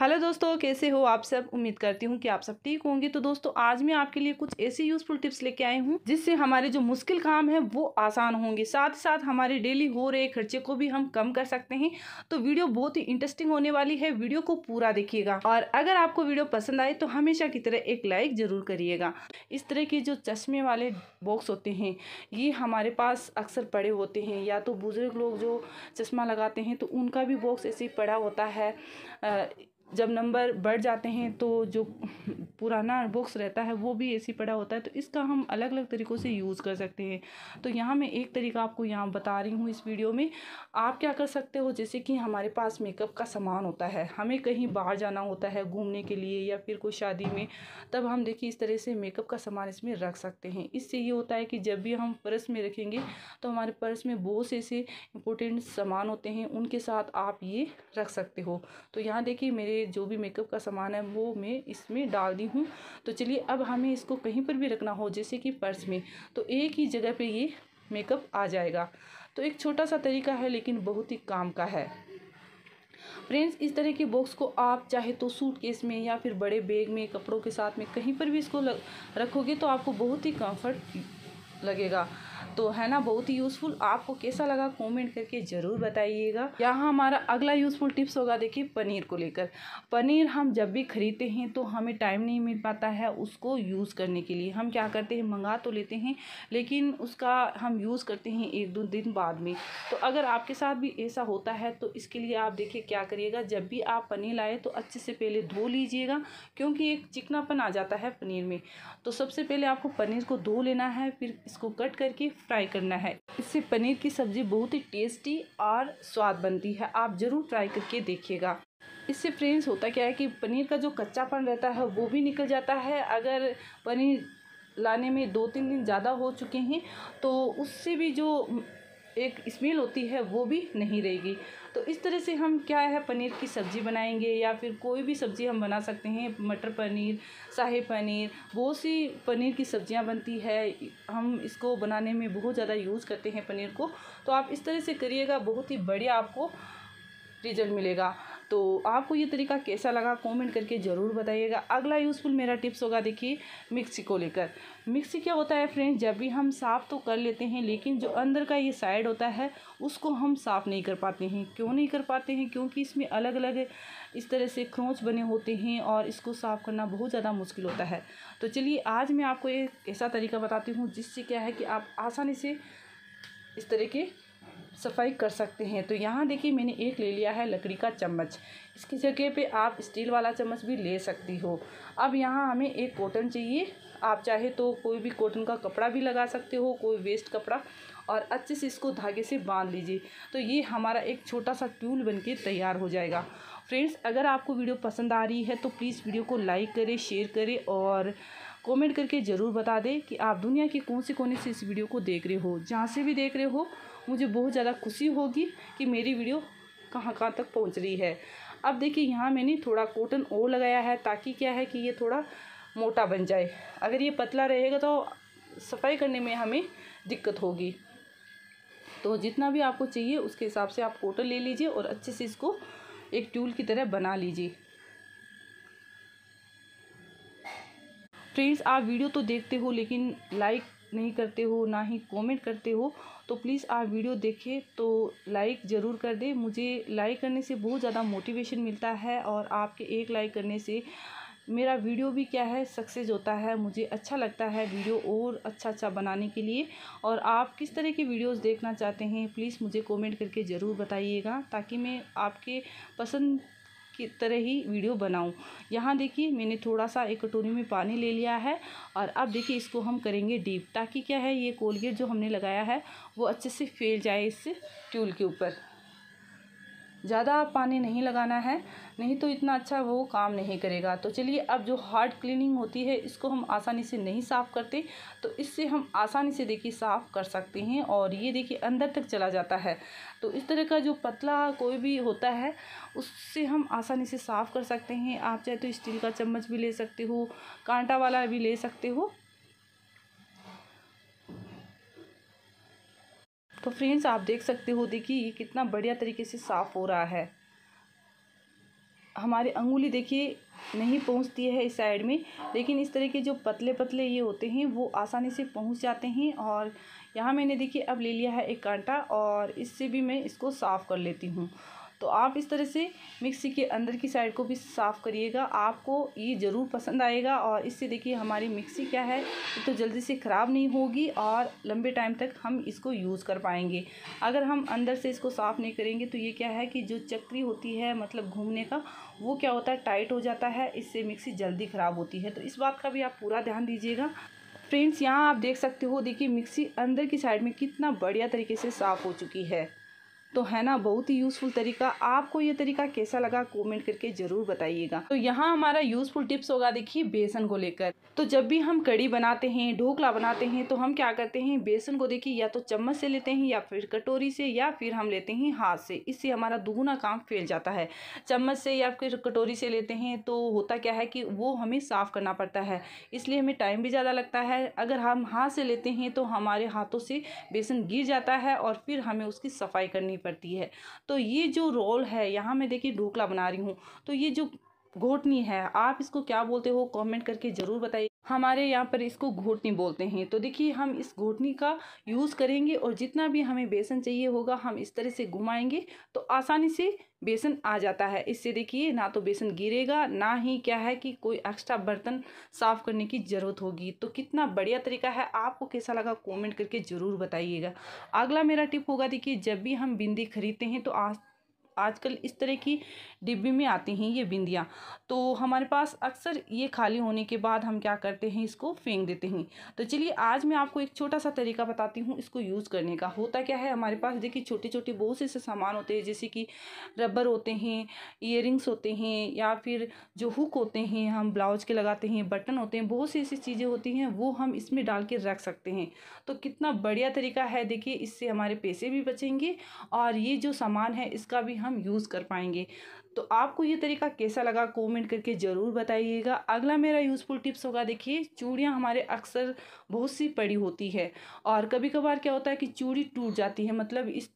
hello दोस्तों कैसे हो आप सब उम्मीद करती हूँ कि आप सब ठीक होंगे तो दोस्तों आज मैं आपके लिए कुछ ऐसे यूजफुल टिप्स लेके आई हूँ जिससे हमारे जो मुश्किल काम है वो आसान होंगे साथ ही साथ हमारे डेली हो रहे खर्चे को भी हम कम कर सकते हैं तो वीडियो बहुत ही इंटरेस्टिंग होने वाली है वीडियो को पूरा देखिएगा और अगर आपको वीडियो पसंद आए तो हमेशा की तरह एक लाइक ज़रूर करिएगा इस तरह के जो चश्मे वाले बॉक्स होते हैं ये हमारे पास अक्सर पड़े होते हैं या तो बुज़ुर्ग लोग जो चश्मा लगाते हैं तो उनका भी बॉक्स ऐसे ही पड़ा होता है जब नंबर बढ़ जाते हैं तो जो पुराना बुक्स रहता है वो भी ऐसी पड़ा होता है तो इसका हम अलग अलग तरीक़ों से यूज़ कर सकते हैं तो यहाँ मैं एक तरीका आपको यहाँ बता रही हूँ इस वीडियो में आप क्या कर सकते हो जैसे कि हमारे पास मेकअप का सामान होता है हमें कहीं बाहर जाना होता है घूमने के लिए या फिर कोई शादी में तब हम देखिए इस तरह से मेकअप का सामान इसमें रख सकते हैं इससे ये होता है कि जब भी हम पर्स में रखेंगे तो हमारे पर्स में बहुत से ऐसे इंपॉर्टेंट सामान होते हैं उनके साथ आप ये रख सकते हो तो यहाँ देखिए मेरे जो भी मेकअप का सामान है वो मैं इसमें डाल दी हूँ तो चलिए अब हमें इसको कहीं पर भी रखना हो जैसे कि पर्स में तो एक ही जगह पर ये मेकअप आ जाएगा तो एक छोटा सा तरीका है लेकिन बहुत ही काम का है फ्रेंड्स इस तरह के बॉक्स को आप चाहे तो सूट केस में या फिर बड़े बैग में कपड़ों के साथ में कहीं पर भी इसको लग, रखोगे तो आपको बहुत ही कंफर्ट लगेगा तो है ना बहुत ही यूज़फुल आपको कैसा लगा कमेंट करके ज़रूर बताइएगा यहाँ हमारा अगला यूज़फुल टिप्स होगा देखिए पनीर को लेकर पनीर हम जब भी खरीदते हैं तो हमें टाइम नहीं मिल पाता है उसको यूज़ करने के लिए हम क्या करते हैं मंगा तो लेते हैं लेकिन उसका हम यूज़ करते हैं एक दो दिन बाद में तो अगर आपके साथ भी ऐसा होता है तो इसके लिए आप देखिए क्या करिएगा जब भी आप पनीर लाए तो अच्छे से पहले धो लीजिएगा क्योंकि एक चिकनापन आ जाता है पनीर में तो सबसे पहले आपको पनीर को धो लेना है फिर इसको कट करके ट्राई करना है इससे पनीर की सब्ज़ी बहुत ही टेस्टी और स्वाद बनती है आप ज़रूर ट्राई करके देखिएगा इससे फ्रेंड्स होता क्या है कि पनीर का जो कच्चापन रहता है वो भी निकल जाता है अगर पनीर लाने में दो तीन दिन ज़्यादा हो चुके हैं तो उससे भी जो एक स्मेल होती है वो भी नहीं रहेगी तो इस तरह से हम क्या है पनीर की सब्ज़ी बनाएंगे या फिर कोई भी सब्ज़ी हम बना सकते हैं मटर पनीर शाही पनीर बहुत सी पनीर की सब्ज़ियाँ बनती है हम इसको बनाने में बहुत ज़्यादा यूज़ करते हैं पनीर को तो आप इस तरह से करिएगा बहुत ही बढ़िया आपको रिजल्ट मिलेगा तो आपको ये तरीका कैसा लगा कमेंट करके ज़रूर बताइएगा अगला यूज़फुल मेरा टिप्स होगा देखिए मिक्सी को लेकर मिक्सी क्या होता है फ्रेंड्स जब भी हम साफ़ तो कर लेते हैं लेकिन जो अंदर का ये साइड होता है उसको हम साफ़ नहीं कर पाते हैं क्यों नहीं कर पाते हैं क्योंकि इसमें अलग अलग इस तरह से क्रोच बने होते हैं और इसको साफ़ करना बहुत ज़्यादा मुश्किल होता है तो चलिए आज मैं आपको एक ऐसा तरीका बताती हूँ जिससे क्या है कि आप आसानी से इस तरह के सफाई कर सकते हैं तो यहाँ देखिए मैंने एक ले लिया है लकड़ी का चम्मच इसकी जगह पे आप स्टील वाला चम्मच भी ले सकती हो अब यहाँ हमें एक कॉटन चाहिए आप चाहे तो कोई भी कॉटन का कपड़ा भी लगा सकते हो कोई वेस्ट कपड़ा और अच्छे से इसको धागे से बांध लीजिए तो ये हमारा एक छोटा सा ट्यूल बनके तैयार हो जाएगा फ्रेंड्स अगर आपको वीडियो पसंद आ रही है तो प्लीज़ वीडियो को लाइक करें शेयर करें और कमेंट करके ज़रूर बता दें कि आप दुनिया के कौन से कोने से इस वीडियो को देख रहे हो जहाँ से भी देख रहे हो मुझे बहुत ज़्यादा खुशी होगी कि मेरी वीडियो कहाँ कहाँ तक पहुँच रही है अब देखिए यहाँ मैंने थोड़ा कॉटन और लगाया है ताकि क्या है कि ये थोड़ा मोटा बन जाए अगर ये पतला रहेगा तो सफाई करने में हमें दिक्कत होगी तो जितना भी आपको चाहिए उसके हिसाब से आप कॉटन ले लीजिए और अच्छे से इसको एक ट्यूल की तरह बना लीजिए फ्रेंड्स आप वीडियो तो देखते हो लेकिन लाइक नहीं करते हो ना ही कमेंट करते हो तो प्लीज़ आप वीडियो देखें तो लाइक ज़रूर कर दें मुझे लाइक करने से बहुत ज़्यादा मोटिवेशन मिलता है और आपके एक लाइक करने से मेरा वीडियो भी क्या है सक्सेस होता है मुझे अच्छा लगता है वीडियो और अच्छा अच्छा बनाने के लिए और आप किस तरह की वीडियोस देखना चाहते हैं प्लीज़ मुझे कमेंट करके ज़रूर बताइएगा ताकि मैं आपके पसंद की तरह ही वीडियो बनाऊँ यहाँ देखिए मैंने थोड़ा सा एक कटोरी में पानी ले लिया है और अब देखिए इसको हम करेंगे डीप ताकि क्या है ये कोलगेट जो हमने लगाया है वो अच्छे से फैल जाए इस ट्यूल के ऊपर ज़्यादा पानी नहीं लगाना है नहीं तो इतना अच्छा वो काम नहीं करेगा तो चलिए अब जो हार्ड क्लीनिंग होती है इसको हम आसानी से नहीं साफ़ करते तो इससे हम आसानी से देखिए साफ़ कर सकते हैं और ये देखिए अंदर तक चला जाता है तो इस तरह का जो पतला कोई भी होता है उससे हम आसानी से साफ़ कर सकते हैं आप चाहे तो स्टील का चम्मच भी ले सकते हो कांटा वाला भी ले सकते हो तो फ्रेंड्स आप देख सकते हो देखिए ये कितना बढ़िया तरीके से साफ़ हो रहा है हमारी अंगुली देखिए नहीं पहुंचती है इस साइड में लेकिन इस तरह के जो पतले पतले ये होते हैं वो आसानी से पहुंच जाते हैं और यहाँ मैंने देखिए अब ले लिया है एक कांटा और इससे भी मैं इसको साफ़ कर लेती हूँ तो आप इस तरह से मिक्सी के अंदर की साइड को भी साफ़ करिएगा आपको ये ज़रूर पसंद आएगा और इससे देखिए हमारी मिक्सी क्या है तो जल्दी से ख़राब नहीं होगी और लंबे टाइम तक हम इसको यूज़ कर पाएंगे अगर हम अंदर से इसको साफ़ नहीं करेंगे तो ये क्या है कि जो चक्री होती है मतलब घूमने का वो क्या होता है टाइट हो जाता है इससे मिक्सी जल्दी ख़राब होती है तो इस बात का भी आप पूरा ध्यान दीजिएगा फ्रेंड्स यहाँ आप देख सकते हो देखिए मिक्सी अंदर की साइड में कितना बढ़िया तरीके से साफ़ हो चुकी है तो है ना बहुत ही यूज़फुल तरीका आपको ये तरीका कैसा लगा कमेंट करके ज़रूर बताइएगा तो यहाँ हमारा यूज़फुल टिप्स होगा देखिए बेसन को लेकर तो जब भी हम कड़ी बनाते हैं ढोकला बनाते हैं तो हम क्या करते हैं बेसन को देखिए या तो चम्मच से लेते हैं या फिर कटोरी से या फिर हम लेते हैं हाथ से इससे हमारा दुगुना काम फैल जाता है चम्मच से या फिर कटोरी से लेते हैं तो होता क्या है कि वो हमें साफ़ करना पड़ता है इसलिए हमें टाइम भी ज़्यादा लगता है अगर हम हाथ से लेते हैं तो हमारे हाथों से बेसन गिर जाता है और फिर हमें उसकी सफाई करनी पड़ती है तो ये जो रोल है यहाँ मैं देखिए ढोकला बना रही हूँ तो ये जो घोटनी है आप इसको क्या बोलते हो कमेंट करके ज़रूर बताइए हमारे यहाँ पर इसको घोटनी बोलते हैं तो देखिए हम इस घोटनी का यूज़ करेंगे और जितना भी हमें बेसन चाहिए होगा हम इस तरह से घुमाएंगे तो आसानी से बेसन आ जाता है इससे देखिए ना तो बेसन गिरेगा ना ही क्या है कि कोई एक्स्ट्रा बर्तन साफ़ करने की ज़रूरत होगी तो कितना बढ़िया तरीका है आपको कैसा लगा कॉमेंट करके ज़रूर बताइएगा अगला मेरा टिप होगा देखिए जब भी हम बिंदी खरीदते हैं तो आज आजकल इस तरह की डिब्बी में आती हैं ये बिंदियाँ तो हमारे पास अक्सर ये खाली होने के बाद हम क्या करते हैं इसको फेंक देते हैं तो चलिए आज मैं आपको एक छोटा सा तरीका बताती हूँ इसको यूज़ करने का होता क्या है हमारे पास देखिए छोटे छोटे बहुत से सामान होते हैं जैसे कि रबर होते हैं इयर होते हैं या फिर जो हुक होते हैं हम ब्लाउज के लगाते हैं बटन होते हैं बहुत सी ऐसी चीज़ें होती हैं वो हम इसमें डाल के रख सकते हैं तो कितना बढ़िया तरीका है देखिए इससे हमारे पैसे भी बचेंगे और ये जो सामान है इसका भी हम यूज़ कर पाएंगे तो आपको ये तरीका कैसा लगा कमेंट करके ज़रूर बताइएगा अगला मेरा यूज़फुल टिप्स होगा देखिए चूड़ियाँ हमारे अक्सर बहुत सी पड़ी होती है और कभी कभार क्या होता है कि चूड़ी टूट जाती है मतलब इस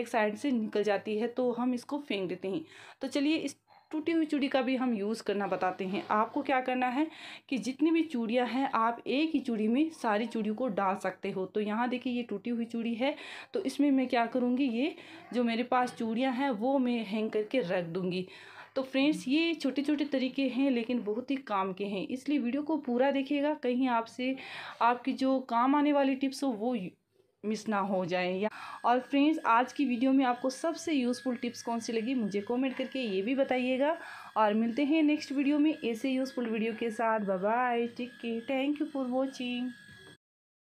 एक साइड से निकल जाती है तो हम इसको फेंक देते हैं तो चलिए इस टूटी हुई चूड़ी का भी हम यूज़ करना बताते हैं आपको क्या करना है कि जितनी भी चूड़ियाँ हैं आप एक ही चूड़ी में सारी चूड़ियों को डाल सकते हो तो यहाँ देखिए ये टूटी हुई चूड़ी है तो इसमें मैं क्या करूँगी ये जो मेरे पास चूड़ियाँ हैं वो मैं हैंग करके रख दूँगी तो फ्रेंड्स ये छोटे छोटे तरीके हैं लेकिन बहुत ही काम के हैं इसलिए वीडियो को पूरा देखिएगा कहीं आपसे आपकी जो काम आने वाली टिप्स हो वो मिस ना हो जाए या और फ्रेंड्स आज की वीडियो में आपको सबसे यूज़फुल टिप्स कौन सी लगी मुझे कमेंट करके ये भी बताइएगा और मिलते हैं नेक्स्ट वीडियो में ऐसे यूज़फुल वीडियो के साथ bye take care thank you for watching